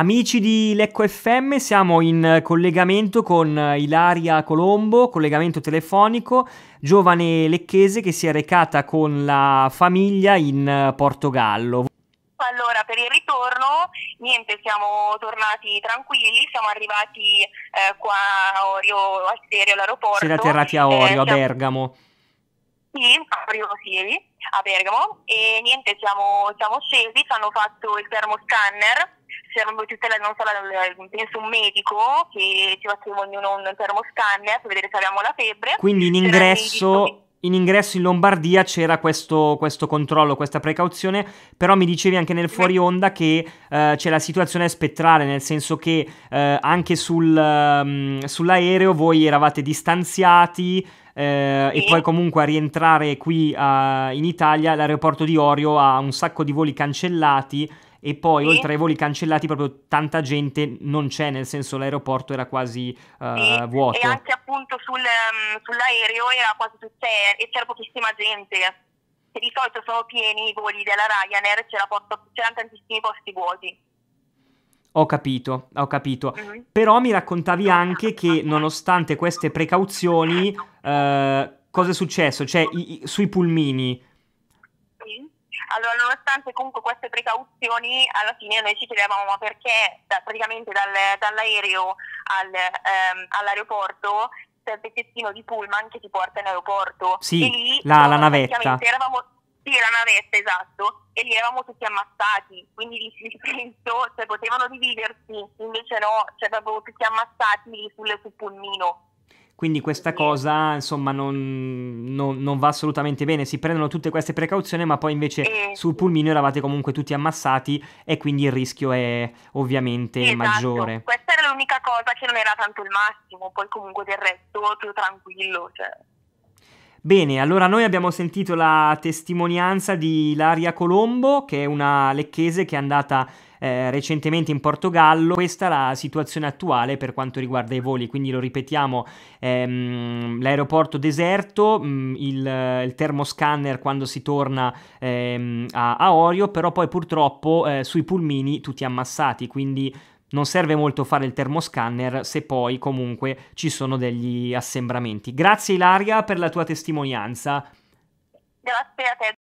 Amici di Lecco FM, siamo in collegamento con Ilaria Colombo, collegamento telefonico, giovane lecchese che si è recata con la famiglia in Portogallo. Allora, per il ritorno, niente, siamo tornati tranquilli, siamo arrivati eh, qua a Orio, a Serio, all'aeroporto. Siete atterrati a eh, Orio, eh, siamo... a Bergamo. Sì, a Orio, sì, a Bergamo. E niente, siamo, siamo scesi, ci hanno fatto il termoscanner c'erano tutte, non so, la, penso un medico che ci faceva ognuno un termoscanner per vedere se abbiamo la febbre. Quindi in ingresso in ingresso in Lombardia c'era questo, questo, controllo, questa precauzione, però mi dicevi anche nel fuori onda che eh, c'è la situazione spettrale, nel senso che eh, anche sul, um, sull'aereo voi eravate distanziati eh, sì. e poi comunque a rientrare qui uh, in Italia l'aeroporto di Orio ha un sacco di voli cancellati e poi sì. oltre ai voli cancellati proprio tanta gente non c'è, nel senso l'aeroporto era quasi uh, sì. vuoto. E anche appunto sul, um, sull'aereo era quasi tutta e c'era pochissima gente. Che di solito sono pieni i voli della Ryanair, c'era posto, c'erano tantissimi posti vuoti. Ho capito, ho capito. Mm-hmm. Però mi raccontavi anche che nonostante queste precauzioni, certo. eh, cosa è successo? Cioè, i, i, sui pulmini, sì. Allora, nonostante comunque queste precauzioni, alla fine noi ci chiedevamo ma perché da, praticamente dal, dall'aereo al, ehm, all'aeroporto c'è il pezzettino di pullman che ti porta in aeroporto. Sì, e lì, la, la navetta. Eravamo, sì, la navetta, esatto. E lì eravamo tutti ammassati, quindi lì si penso, cioè potevano dividersi, invece no, cioè proprio tutti ammassati lì sul, sul pulmino quindi questa cosa, insomma, non, non, non, va assolutamente bene. Si prendono tutte queste precauzioni, ma poi invece eh, sul pulmino eravate comunque tutti ammassati e quindi il rischio è ovviamente esatto. maggiore. Questa era l'unica cosa che non era tanto il massimo, poi comunque del resto più tranquillo. Cioè. Bene, allora noi abbiamo sentito la testimonianza di Ilaria Colombo, che è una lecchese che è andata eh, recentemente in Portogallo. Questa è la situazione attuale per quanto riguarda i voli, quindi lo ripetiamo, ehm, l'aeroporto deserto, mh, mm, il, il, termoscanner quando si torna ehm, a, a, Orio, però poi purtroppo eh, sui pulmini tutti ammassati, quindi non serve molto fare il termoscanner se poi comunque ci sono degli assembramenti. Grazie Ilaria per la tua testimonianza. Grazie a te.